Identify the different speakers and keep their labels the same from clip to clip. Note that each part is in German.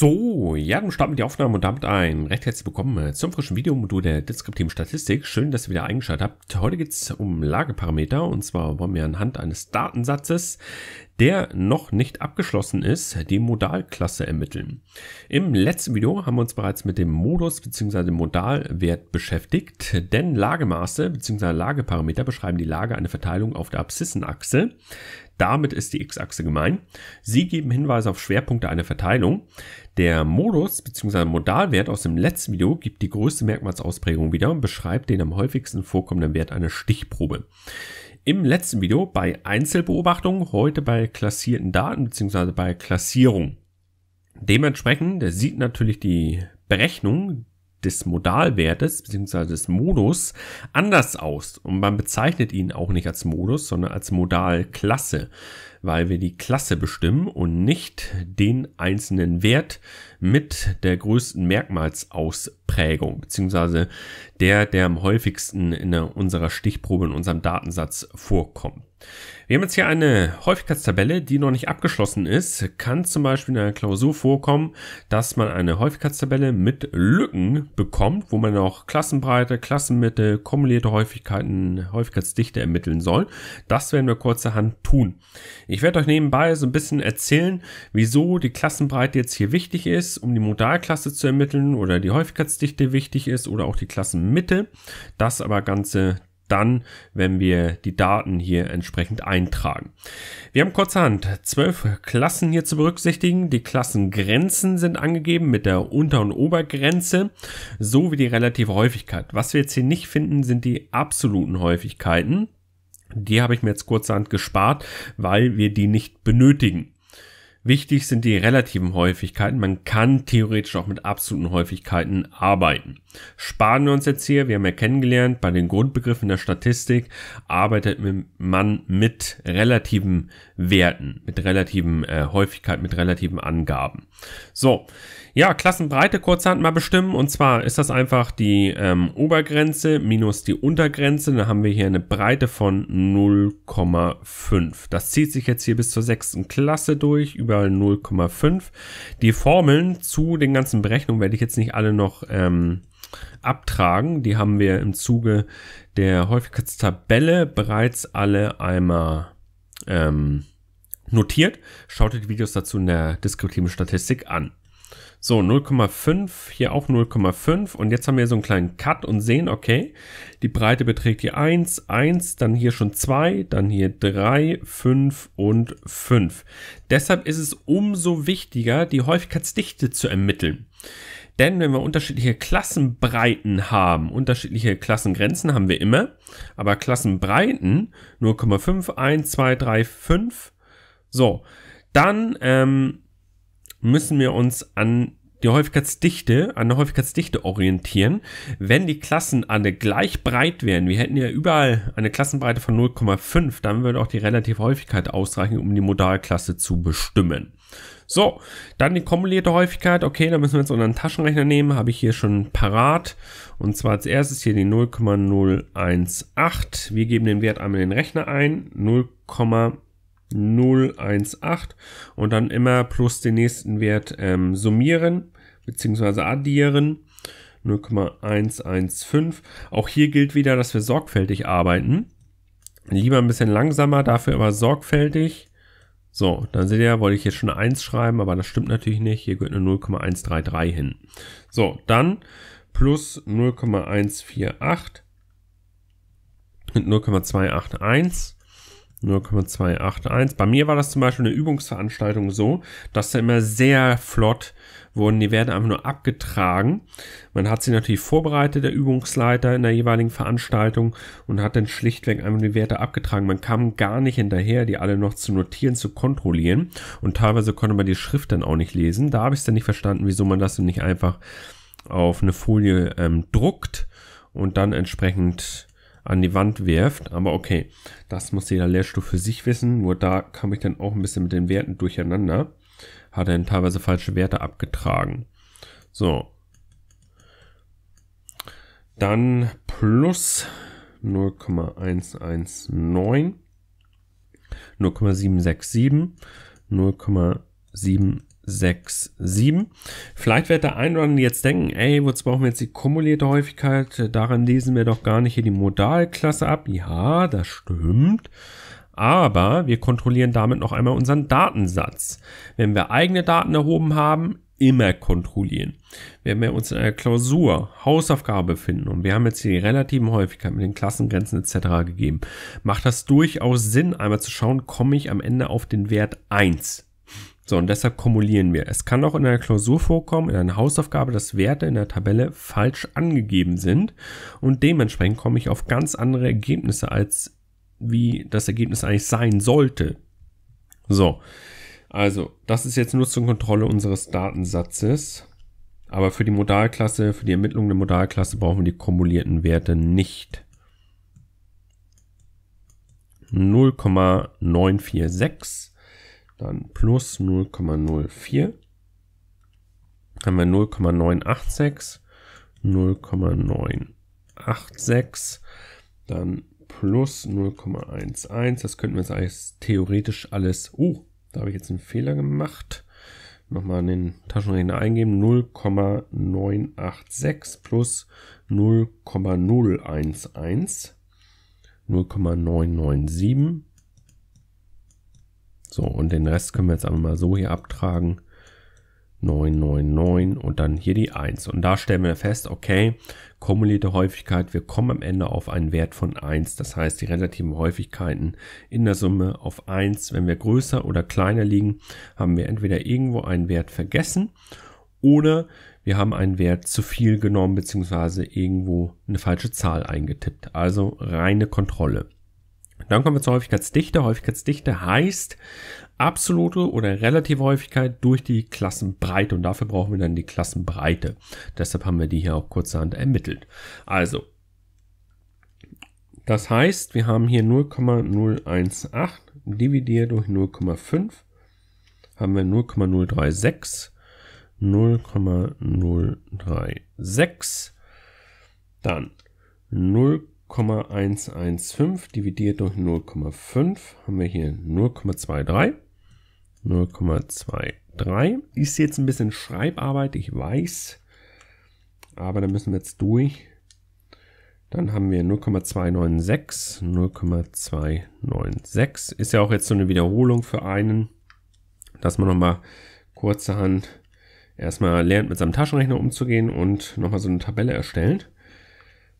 Speaker 1: So, ja, dann starten wir die Aufnahme und damit ein recht herzlich willkommen äh, zum frischen Videomodul der deskriptiven Statistik. Schön, dass ihr wieder eingeschaltet habt. Heute geht es um Lageparameter und zwar wollen wir anhand eines Datensatzes, der noch nicht abgeschlossen ist, die Modalklasse ermitteln. Im letzten Video haben wir uns bereits mit dem Modus bzw. Modalwert beschäftigt, denn Lagemaße bzw. Lageparameter beschreiben die Lage einer Verteilung auf der Absissenachse. Damit ist die X-Achse gemein. Sie geben Hinweise auf Schwerpunkte einer Verteilung. Der Modus bzw. Modalwert aus dem letzten Video gibt die größte Merkmalsausprägung wieder und beschreibt den am häufigsten vorkommenden Wert einer Stichprobe. Im letzten Video bei Einzelbeobachtungen, heute bei klassierten Daten bzw. bei Klassierung. Dementsprechend sieht natürlich die Berechnung des Modalwertes bzw. des Modus anders aus. Und man bezeichnet ihn auch nicht als Modus, sondern als Modalklasse, weil wir die Klasse bestimmen und nicht den einzelnen Wert mit der größten Merkmalsausprägung bzw. der, der am häufigsten in unserer Stichprobe in unserem Datensatz vorkommt. Wir haben jetzt hier eine Häufigkeitstabelle, die noch nicht abgeschlossen ist. Kann zum Beispiel in einer Klausur vorkommen, dass man eine Häufigkeitstabelle mit Lücken bekommt, wo man auch Klassenbreite, Klassenmitte, kumulierte Häufigkeiten, Häufigkeitsdichte ermitteln soll. Das werden wir kurzerhand tun. Ich werde euch nebenbei so ein bisschen erzählen, wieso die Klassenbreite jetzt hier wichtig ist, um die Modalklasse zu ermitteln oder die Häufigkeitsdichte wichtig ist oder auch die Klassenmitte. Das aber Ganze dann, wenn wir die Daten hier entsprechend eintragen. Wir haben kurzerhand zwölf Klassen hier zu berücksichtigen. Die Klassengrenzen sind angegeben mit der Unter- und Obergrenze sowie die relative Häufigkeit. Was wir jetzt hier nicht finden, sind die absoluten Häufigkeiten. Die habe ich mir jetzt kurzerhand gespart, weil wir die nicht benötigen. Wichtig sind die relativen Häufigkeiten. Man kann theoretisch auch mit absoluten Häufigkeiten arbeiten. Sparen wir uns jetzt hier. Wir haben ja kennengelernt, bei den Grundbegriffen der Statistik arbeitet man mit relativen Werten, mit relativen äh, Häufigkeit, mit relativen Angaben. So, ja, Klassenbreite kurzhand mal bestimmen. Und zwar ist das einfach die ähm, Obergrenze minus die Untergrenze. Dann haben wir hier eine Breite von 0,5. Das zieht sich jetzt hier bis zur sechsten Klasse durch, überall 0,5. Die Formeln zu den ganzen Berechnungen werde ich jetzt nicht alle noch ähm, abtragen. Die haben wir im Zuge der Häufigkeitstabelle bereits alle einmal ähm, notiert. Schaut die Videos dazu in der deskriptiven Statistik an. So, 0,5, hier auch 0,5 und jetzt haben wir so einen kleinen Cut und sehen, okay, die Breite beträgt hier 1, 1, dann hier schon 2, dann hier 3, 5 und 5. Deshalb ist es umso wichtiger, die Häufigkeitsdichte zu ermitteln. Denn wenn wir unterschiedliche Klassenbreiten haben, unterschiedliche Klassengrenzen haben wir immer, aber Klassenbreiten 0,5, 1, 2, 3, 5, so, dann ähm, müssen wir uns an die Häufigkeitsdichte, an der Häufigkeitsdichte orientieren. Wenn die Klassen alle gleich breit wären, wir hätten ja überall eine Klassenbreite von 0,5, dann würde auch die relative Häufigkeit ausreichen, um die Modalklasse zu bestimmen. So, dann die kumulierte Häufigkeit. Okay, da müssen wir jetzt unseren Taschenrechner nehmen. Habe ich hier schon parat. Und zwar als erstes hier die 0,018. Wir geben den Wert einmal in den Rechner ein. 0,018. 018 und dann immer plus den nächsten Wert ähm, summieren bzw. addieren. 0,115. Auch hier gilt wieder, dass wir sorgfältig arbeiten. Lieber ein bisschen langsamer, dafür aber sorgfältig. So, dann seht ihr, wollte ich jetzt schon eine 1 schreiben, aber das stimmt natürlich nicht. Hier gehört eine 0,133 hin. So, dann plus 0,148 mit 0,281. 0,281. Bei mir war das zum Beispiel eine Übungsveranstaltung so, dass da immer sehr flott wurden die werden einfach nur abgetragen. Man hat sie natürlich vorbereitet, der Übungsleiter in der jeweiligen Veranstaltung und hat dann schlichtweg einfach die Werte abgetragen. Man kam gar nicht hinterher, die alle noch zu notieren, zu kontrollieren und teilweise konnte man die Schrift dann auch nicht lesen. Da habe ich es dann nicht verstanden, wieso man das dann nicht einfach auf eine Folie ähm, druckt und dann entsprechend an die Wand werft. Aber okay, das muss jeder Lehrstuhl für sich wissen. Nur da kam ich dann auch ein bisschen mit den Werten durcheinander. Hat dann teilweise falsche Werte abgetragen. So. Dann plus 0,119, 0,767, 0,7 6, 7. Vielleicht wird der ein jetzt denken, ey, wozu brauchen wir jetzt die kumulierte Häufigkeit? Daran lesen wir doch gar nicht hier die Modalklasse ab. Ja, das stimmt. Aber wir kontrollieren damit noch einmal unseren Datensatz. Wenn wir eigene Daten erhoben haben, immer kontrollieren. Wenn wir uns in einer Klausur, Hausaufgabe befinden und wir haben jetzt hier die relativen Häufigkeit mit den Klassengrenzen etc. gegeben, macht das durchaus Sinn, einmal zu schauen, komme ich am Ende auf den Wert 1. So, und deshalb kumulieren wir. Es kann auch in einer Klausur vorkommen, in einer Hausaufgabe, dass Werte in der Tabelle falsch angegeben sind und dementsprechend komme ich auf ganz andere Ergebnisse, als wie das Ergebnis eigentlich sein sollte. So, also das ist jetzt nur zur Kontrolle unseres Datensatzes. Aber für die Modalklasse, für die Ermittlung der Modalklasse brauchen wir die kumulierten Werte nicht. 0,946 dann plus 0,04. Haben wir 0,986, 0,986, dann plus 0,11. Das könnten wir jetzt eigentlich theoretisch alles. Oh, da habe ich jetzt einen Fehler gemacht. Nochmal in den Taschenrechner eingeben. 0,986 plus 0,011. 0,997 so, und den Rest können wir jetzt einfach mal so hier abtragen. 9, 9, 9 und dann hier die 1. Und da stellen wir fest, okay, kumulierte Häufigkeit, wir kommen am Ende auf einen Wert von 1. Das heißt, die relativen Häufigkeiten in der Summe auf 1. Wenn wir größer oder kleiner liegen, haben wir entweder irgendwo einen Wert vergessen oder wir haben einen Wert zu viel genommen bzw. irgendwo eine falsche Zahl eingetippt. Also reine Kontrolle. Dann kommen wir zur Häufigkeitsdichte. Häufigkeitsdichte heißt absolute oder relative Häufigkeit durch die Klassenbreite und dafür brauchen wir dann die Klassenbreite. Deshalb haben wir die hier auch kurzerhand ermittelt. Also, das heißt, wir haben hier 0,018 dividiert durch 0,5 haben wir 0,036 0,036 dann 0,036 0,115 dividiert durch 0,5 haben wir hier 0,23. 0,23 ist jetzt ein bisschen Schreibarbeit, ich weiß, aber da müssen wir jetzt durch. Dann haben wir 0,296, 0,296 ist ja auch jetzt so eine Wiederholung für einen, dass man nochmal kurzerhand erstmal lernt, mit seinem Taschenrechner umzugehen und nochmal so eine Tabelle erstellt.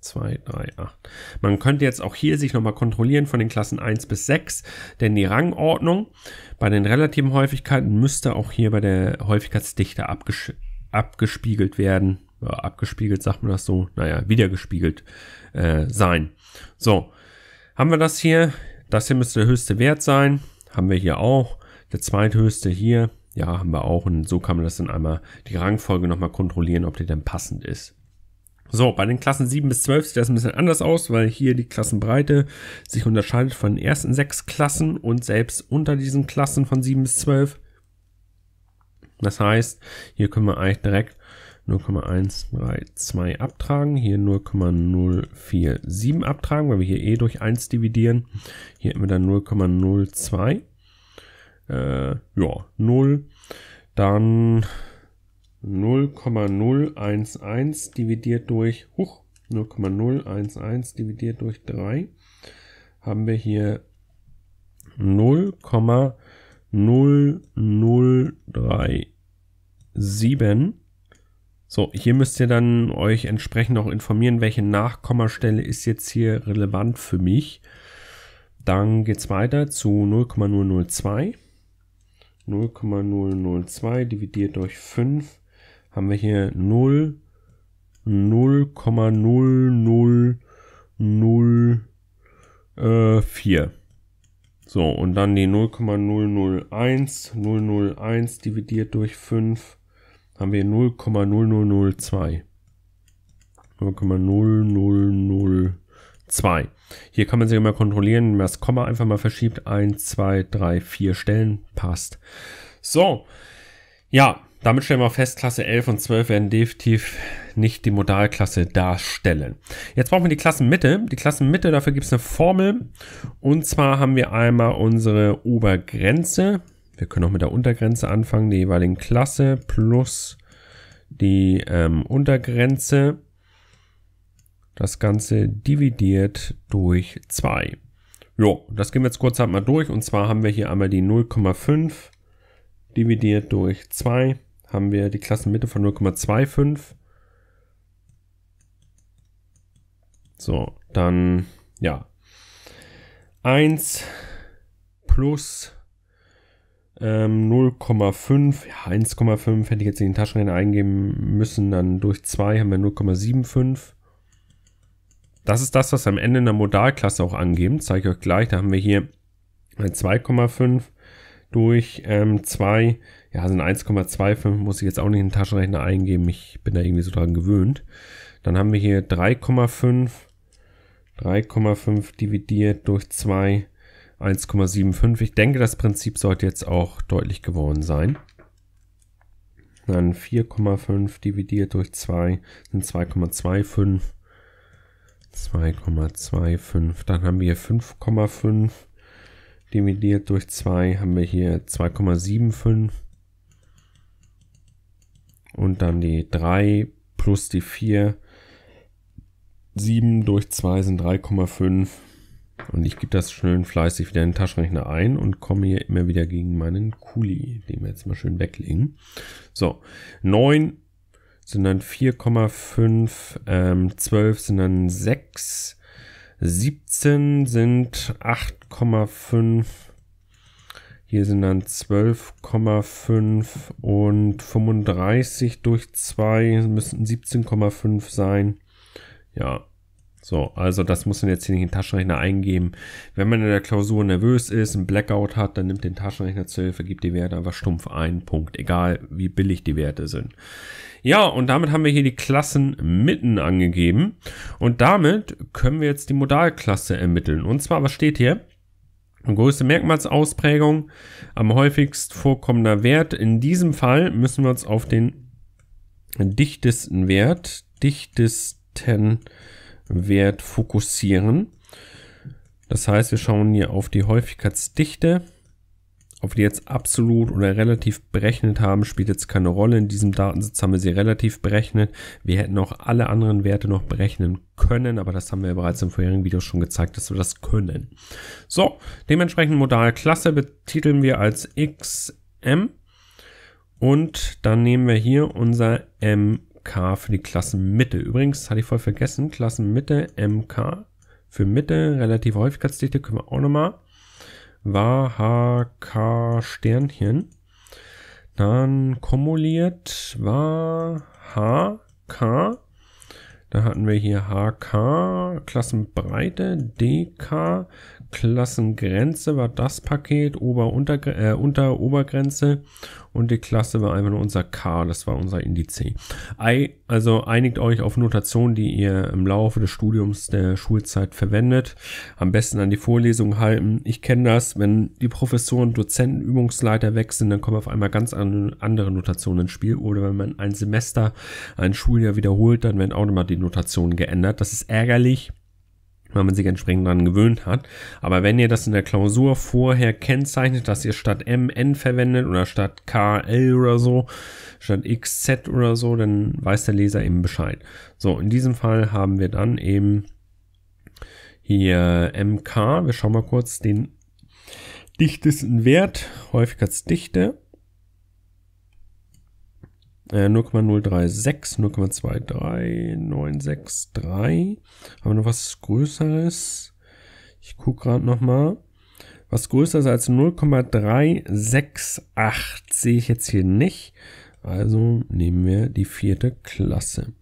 Speaker 1: 2, 3, 8. Man könnte jetzt auch hier sich nochmal kontrollieren von den Klassen 1 bis 6, denn die Rangordnung bei den relativen Häufigkeiten müsste auch hier bei der Häufigkeitsdichte abges abgespiegelt werden. Ja, abgespiegelt sagt man das so, naja, wiedergespiegelt äh, sein. So, haben wir das hier. Das hier müsste der höchste Wert sein. Haben wir hier auch. Der zweithöchste hier. Ja, haben wir auch. Und so kann man das dann einmal die Rangfolge nochmal kontrollieren, ob die dann passend ist. So, bei den Klassen 7 bis 12 sieht das ein bisschen anders aus, weil hier die Klassenbreite sich unterscheidet von den ersten sechs Klassen und selbst unter diesen Klassen von 7 bis 12. Das heißt, hier können wir eigentlich direkt 0,132 abtragen, hier 0,047 abtragen, weil wir hier eh durch 1 dividieren. Hier hätten wir dann 0,02. Äh, ja, 0. Dann 0,011 dividiert durch hoch 0,011 dividiert durch 3 haben wir hier 0,0037. So, hier müsst ihr dann euch entsprechend auch informieren, welche Nachkommastelle ist jetzt hier relevant für mich. Dann geht es weiter zu 0,002. 0,002 dividiert durch 5 haben wir hier 0, 0,0004. Äh, so, und dann die 0,001, 001 dividiert durch 5, haben wir 0,0002. 0,0002. Hier kann man sich immer kontrollieren, wenn man das Komma einfach mal verschiebt. 1, 2, 3, 4 Stellen, passt. So, ja, damit stellen wir fest, Klasse 11 und 12 werden definitiv nicht die Modalklasse darstellen. Jetzt brauchen wir die Klassenmitte. Die Klassenmitte, dafür gibt es eine Formel. Und zwar haben wir einmal unsere Obergrenze. Wir können auch mit der Untergrenze anfangen, Die jeweiligen Klasse plus die ähm, Untergrenze. Das Ganze dividiert durch 2. Jo, das gehen wir jetzt kurz halt mal durch. Und zwar haben wir hier einmal die 0,5 dividiert durch 2 haben wir die Klassenmitte von 0,25. So, dann, ja. 1 plus ähm, 0,5. Ja, 1,5 hätte ich jetzt in den Taschenrechner eingeben müssen. Dann durch 2 haben wir 0,75. Das ist das, was am Ende in der Modalklasse auch angeben. Zeige ich euch gleich. Da haben wir hier 2,5 durch ähm, 2 ja, sind 1,25, muss ich jetzt auch nicht in den Taschenrechner eingeben. Ich bin da irgendwie so dran gewöhnt. Dann haben wir hier 3,5, 3,5 dividiert durch 2, 1,75. Ich denke, das Prinzip sollte jetzt auch deutlich geworden sein. Dann 4,5 dividiert durch 2 sind 2,25. 2,25. Dann haben wir 5,5 dividiert durch 2 haben wir hier 2,75 und dann die 3 plus die 4. 7 durch 2 sind 3,5. Und ich gebe das schön fleißig wieder in den Taschenrechner ein und komme hier immer wieder gegen meinen Kuli, den wir jetzt mal schön weglegen. So, 9 sind dann 4,5, ähm, 12 sind dann 6, 17 sind 8,5, hier sind dann 12,5 und 35 durch 2 müssten 17,5 sein. Ja, so, also das muss man jetzt hier nicht in den Taschenrechner eingeben. Wenn man in der Klausur nervös ist, einen Blackout hat, dann nimmt den Taschenrechner zur Hilfe, gibt die Werte einfach stumpf ein, Punkt. Egal, wie billig die Werte sind. Ja, und damit haben wir hier die Klassen mitten angegeben. Und damit können wir jetzt die Modalklasse ermitteln. Und zwar, was steht hier? Größte Merkmalsausprägung, am häufigst vorkommender Wert. In diesem Fall müssen wir uns auf den dichtesten Wert, dichtesten Wert fokussieren. Das heißt, wir schauen hier auf die Häufigkeitsdichte ob wir die jetzt absolut oder relativ berechnet haben, spielt jetzt keine Rolle. In diesem Datensatz haben wir sie relativ berechnet. Wir hätten auch alle anderen Werte noch berechnen können, aber das haben wir ja bereits im vorherigen Video schon gezeigt, dass wir das können. So, dementsprechend Modalklasse betiteln wir als XM und dann nehmen wir hier unser MK für die Klassenmitte. Übrigens hatte ich voll vergessen, Klassenmitte MK für Mitte, relative Häufigkeitsdichte können wir auch nochmal war HK Sternchen. Dann kumuliert war HK. Da hatten wir hier HK, Klassenbreite, DK, Klassengrenze war das Paket, ober Unter-, äh, Unter-Obergrenze und die Klasse war einfach nur unser K, das war unser Indiz. Also einigt euch auf Notationen, die ihr im Laufe des Studiums der Schulzeit verwendet. Am besten an die Vorlesung halten. Ich kenne das, wenn die Professoren, Dozenten, Übungsleiter wechseln, dann kommen auf einmal ganz andere Notationen ins Spiel. Oder wenn man ein Semester, ein Schuljahr wiederholt, dann werden auch nochmal die Notationen geändert. Das ist ärgerlich weil man sich entsprechend daran gewöhnt hat. Aber wenn ihr das in der Klausur vorher kennzeichnet, dass ihr statt M N verwendet oder statt K L oder so, statt X Z oder so, dann weiß der Leser eben Bescheid. So, in diesem Fall haben wir dann eben hier MK. Wir schauen mal kurz den dichtesten Wert, Häufigkeitsdichte. 0,036, 0,23963. 963. Haben wir noch was Größeres? Ich gucke gerade nochmal. Was Größeres als 0,368 sehe ich jetzt hier nicht. Also nehmen wir die vierte Klasse.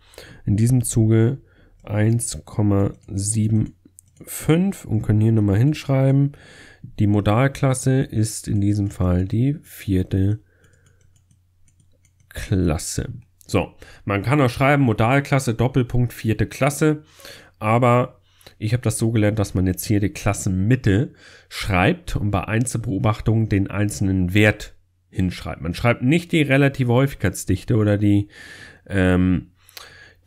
Speaker 1: In diesem Zuge 1,75 und können hier nochmal hinschreiben. Die Modalklasse ist in diesem Fall die vierte Klasse. Klasse. So, man kann auch schreiben Modalklasse Doppelpunkt vierte Klasse, aber ich habe das so gelernt, dass man jetzt hier die Klassenmitte schreibt und bei Einzelbeobachtungen den einzelnen Wert hinschreibt. Man schreibt nicht die relative Häufigkeitsdichte oder die, ähm,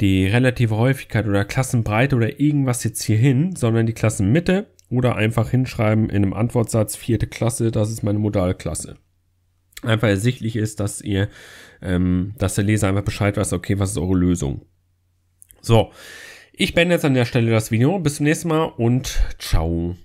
Speaker 1: die relative Häufigkeit oder Klassenbreite oder irgendwas jetzt hier hin, sondern die Klassenmitte oder einfach hinschreiben in einem Antwortsatz vierte Klasse, das ist meine Modalklasse einfach ersichtlich ist, dass ihr, ähm, dass der Leser einfach Bescheid weiß, okay, was ist eure Lösung. So, ich beende jetzt an der Stelle das Video. Bis zum nächsten Mal und ciao.